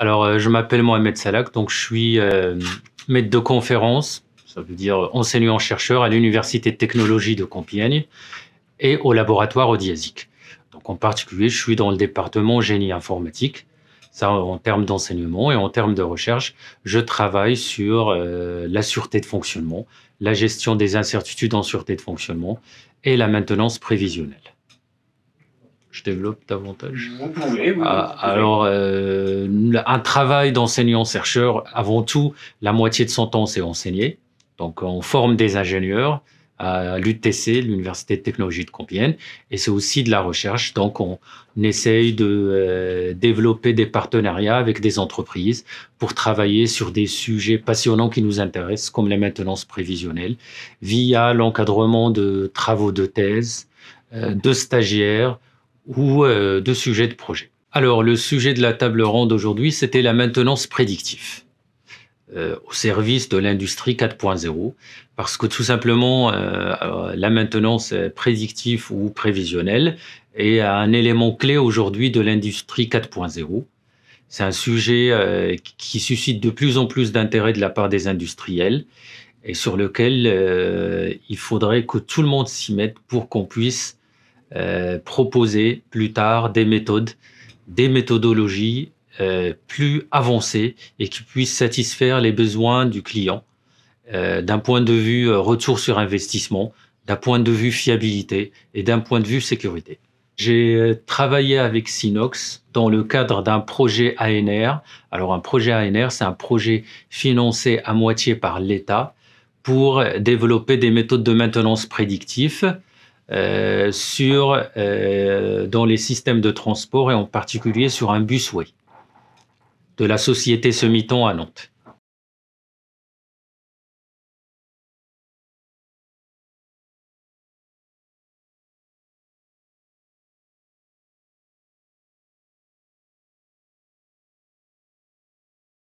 Alors, euh, je m'appelle Mohamed Salak, donc je suis euh, maître de conférence, ça veut dire enseignant-chercheur à l'Université de technologie de Compiègne et au laboratoire Odiasic. Donc, en particulier, je suis dans le département génie informatique, ça en termes d'enseignement et en termes de recherche. Je travaille sur euh, la sûreté de fonctionnement, la gestion des incertitudes en sûreté de fonctionnement et la maintenance prévisionnelle je développe davantage. Vous pouvez, ah, Alors, euh, un travail d'enseignant-chercheur, avant tout, la moitié de son temps, c'est enseigner. Donc, on forme des ingénieurs à l'UTC, l'Université de technologie de Compiègne, et c'est aussi de la recherche. Donc, on essaye de euh, développer des partenariats avec des entreprises pour travailler sur des sujets passionnants qui nous intéressent, comme les maintenances prévisionnelles, via l'encadrement de travaux de thèse, euh, de stagiaires, ou euh, de sujets de projet. Alors le sujet de la table ronde aujourd'hui, c'était la maintenance prédictive euh, au service de l'industrie 4.0, parce que tout simplement euh, la maintenance prédictive ou prévisionnelle est un élément clé aujourd'hui de l'industrie 4.0. C'est un sujet qui suscite de plus en plus d'intérêt de la part des industriels et sur lequel il faudrait que tout le monde s'y mette pour qu'on puisse euh, proposer plus tard des méthodes, des méthodologies euh, plus avancées et qui puissent satisfaire les besoins du client euh, d'un point de vue retour sur investissement, d'un point de vue fiabilité et d'un point de vue sécurité. J'ai travaillé avec Sinox dans le cadre d'un projet ANR. Alors un projet ANR, c'est un projet financé à moitié par l'État pour développer des méthodes de maintenance prédictive euh, sur, euh, dans les systèmes de transport et en particulier sur un busway de la société Semiton à Nantes.